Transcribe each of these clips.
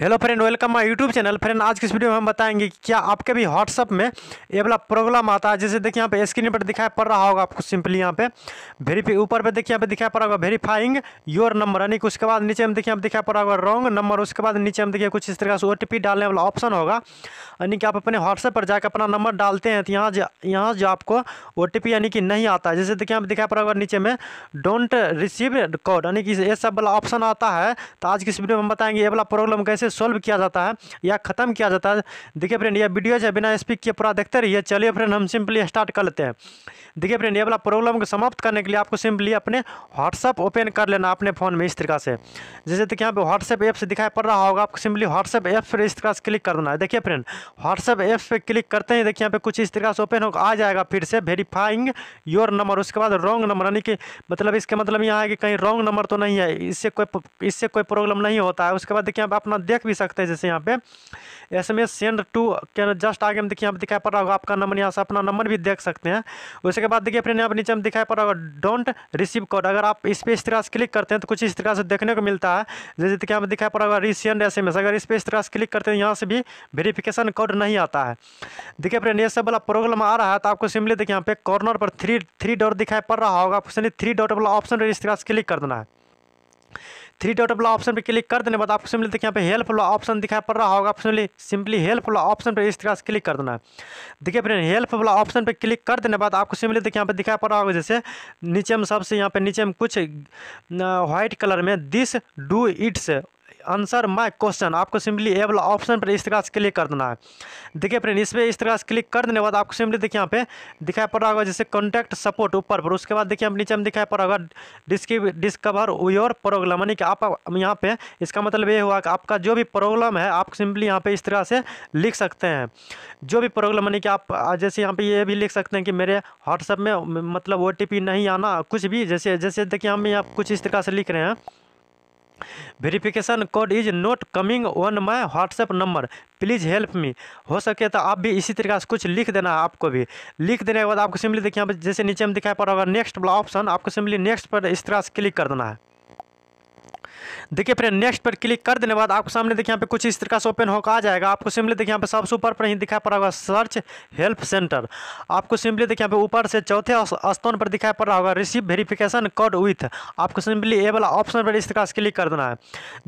hello friend welcome my YouTube channel friend आज की इस वीडियो में हम बताएंगे कि क्या आपके भी व्हाट्सअप में ये वाला प्रॉब्लम आता है जैसे देखिए यहाँ पे स्क्रीन पर दिखाई पड़ रहा होगा आपको सिंपली यहाँ पे वेरीफाई ऊपर पे देखिए यहाँ पे दिखाई पड़ रहा होगा वेरीफाइंग योर नंबर यानी कि उसके बाद नीचे हम देखिए आप दिखाई पड़ रहा होगा रॉन्ग नंबर उसके बाद नीचे हम देखिए कुछ इस तरह से ओ डालने वाला ऑप्शन होगा यानी कि आप अपने व्हाट्सएप पर जाकर अपना नंबर डालते हैं तो यहाँ यहाँ जो आपको ओ यानी कि नहीं आता है जैसे देखिए यहाँ पर दिखाई पड़ रहा होगा नीचे में डोंट रिसीव कॉड यानी कि ये सब वाला ऑप्शन आता है तो आज की इस वीडियो में हम बताएंगे ये वाला प्रॉब्लम कैसे से सॉल्व किया जाता है या ख़त्म किया जाता है देखिए फ्रेंड यह वीडियो है बिना स्पीक किए पूरा देखते रहिए चलिए फ्रेंड हम सिंपली स्टार्ट कर लेते हैं देखिए फ्रेंड ये वाला प्रॉब्लम को समाप्त करने के लिए आपको सिंपली अपने व्हाट्सअप ओपन कर लेना अपने फ़ोन में इस तरीका से जैसे देखिए यहाँ पे व्हाट्सएप ऐप से दिखाई पड़ रहा होगा आपको सिंपली व्हाट्सएप ऐप पर इस तरह से क्लिक करना है देखिए फ्रेंड व्हाट्सएप ऐप पर क्लिक करते हैं देखिए यहाँ पे कुछ इस तरीका से ओपन होगा आ जाएगा फिर से वेरीफाइंग योर नंबर उसके बाद रॉन्ग नंबर यानी कि मतलब इसके मतलब यहाँ है कि कहीं रॉन्ग नंबर तो नहीं है इससे कोई इससे कोई प्रॉब्लम नहीं होता है उसके बाद देखिए आप अपना देख देख भी सकते हैं जैसे यहाँ पे S M S send to क्या जस्ट आगे हम देखिए यहाँ पर दिखाई पड़ रहा होगा आपका नंबर यहाँ से अपना नंबर भी देख सकते हैं उसके बाद देखिए फिर यहाँ पे नीचे हम दिखाई पड़ रहा होगा डोंट रिसीव कोड अगर आप इस पर इस तरह से क्लिक करते हैं तो कुछ इस तरह से देखने को मिलता है जैसे कि यहाँ पे दिखाई पड़ रहा होगा रिसेंड एस एम एस अगर इस पर इस तरह से क्लिक करते हैं यहाँ से भी वेरीफिकेशन कोड नहीं आता है देखिए फिर ये सब वाला प्रॉब्लम आ रहा है तो आपको सिम्पली देखिए यहाँ पे कॉर्नर पर थ्री थ्री डॉट दिखाई पड़ रहा होगा आपको थ्री डॉट वाला ऑप्शन इस तरह से क्लिक कर देना है थ्री डॉट वाला ऑप्शन पर क्लिक कर देने बाद आपको सिंपली देखिए यहाँ पे हेल्प वाला ऑप्शन दिखाई पड़ रहा होगा आप सिंपली हेल्प वाला ऑप्शन पर इस तरह से क्लिक कर देना है देखिए फिर हेल्प वाला ऑप्शन पर क्लिक कर देने बाद आपको सिंपली देखिए यहाँ पे दिखाई पड़ रहा होगा जैसे नीचे में सबसे यहाँ पे नीचे में कुछ व्हाइट कलर में this do its answer my question आपको सिंपली ए वाला ऑप्शन पर इस तरह से क्लिक कर देना है देखिए फ्रेंड इस पर इस तरह से क्लिक कर देने के बाद आपको सिंपली देखिए यहाँ पे दिखाई पड़ रहा होगा जैसे कॉन्टैक्ट सपोर्ट ऊपर पर उसके बाद देखिए हम नीचे में दिखाई पड़ रहा होगा डिस्कवर योर प्रॉब्लम यानी कि आप यहाँ पे इसका मतलब ये हुआ कि आपका जो भी प्रॉब्लम है आप सिंपली यहाँ पे इस तरह से लिख सकते हैं जो भी प्रॉब्लम यानी कि आप जैसे यहाँ पे ये भी लिख सकते हैं कि मेरे व्हाट्सअप में मतलब ओ नहीं आना कुछ भी जैसे जैसे देखिए हम यहाँ कुछ इस तरह से लिख रहे हैं verification code is not coming on my WhatsApp number please help me हो सके तो आप भी इसी तरीके से कुछ लिख देना है आपको भी लिख देने के बाद आपको सिंपली देखिए यहाँ पर जैसे नीचे में दिखाई पड़ रहा होगा नेक्स्ट वाला ऑप्शन आपको सिंपली नेक्स्ट पर इस तरह से क्लिक कर देना है देखिए फ्रेंड नेक्स्ट पर क्लिक कर देने बाद आपके सामने देखिए यहाँ पे कुछ इस तरह से ओपन होकर आ जाएगा आपको सिंपली देखिए यहाँ पे सबसे ऊपर पर ही दिखाई पड़ा होगा सर्च हेल्प सेंटर आपको सिंपली देखिए यहाँ पे ऊपर से चौथे स्थान पर दिखाई पड़ रहा होगा रिसीव वेरिफिकेशन कोड विथ आपको सिंपली ए वाला ऑप्शन पर इस तरह से क्लिक कर देना है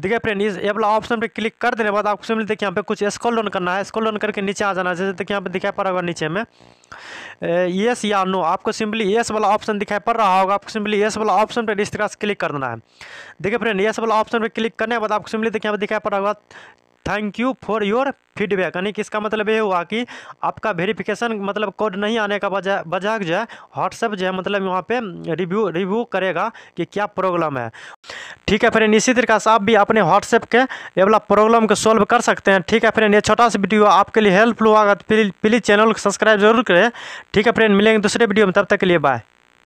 देखिए फ्रेंड इस ए वाला ऑप्शन पर क्लिक कर देने बाद आपको सिंपली देखिए यहाँ पे कुछ स्कॉल डाउन करना है स्कॉल डाउन करके नीचे आ जाना है जैसे देखिए यहाँ पे दिखाई पड़ा होगा नीचे में यस या नो आपको सिंपली यस वाला ऑप्शन दिखाई पड़ रहा होगा आपको सिंपली यस वाला ऑप्शन पर इस तरह से क्लिक कर देना है देखिए फ्रेंड यस वाला ऑप्शन पर क्लिक करने के बाद आपको सिंपली देखिए यहाँ पर दिखाई पड़ा होगा thank you for your feedback यानी कि इसका मतलब ये हुआ कि आपका वेरिफिकेशन मतलब कोड नहीं आने का वजह वजह जो है व्हाट्सएप जो है मतलब वहाँ पे रिव्यू रिव्यू करेगा कि क्या प्रॉब्लम है ठीक है फ्रेंड इसी तरीके से आप भी अपने व्हाट्सएप के ये वाला प्रॉब्लम को सॉल्व कर सकते हैं ठीक है फ्रेंड ये छोटा सा वीडियो आपके लिए हेल्पफुल होगा तो प्लीज़ चैनल को सब्सक्राइब जरूर करें ठीक है फ्रेंड मिलेंगे दूसरे वीडियो में तब तक के लिए बाय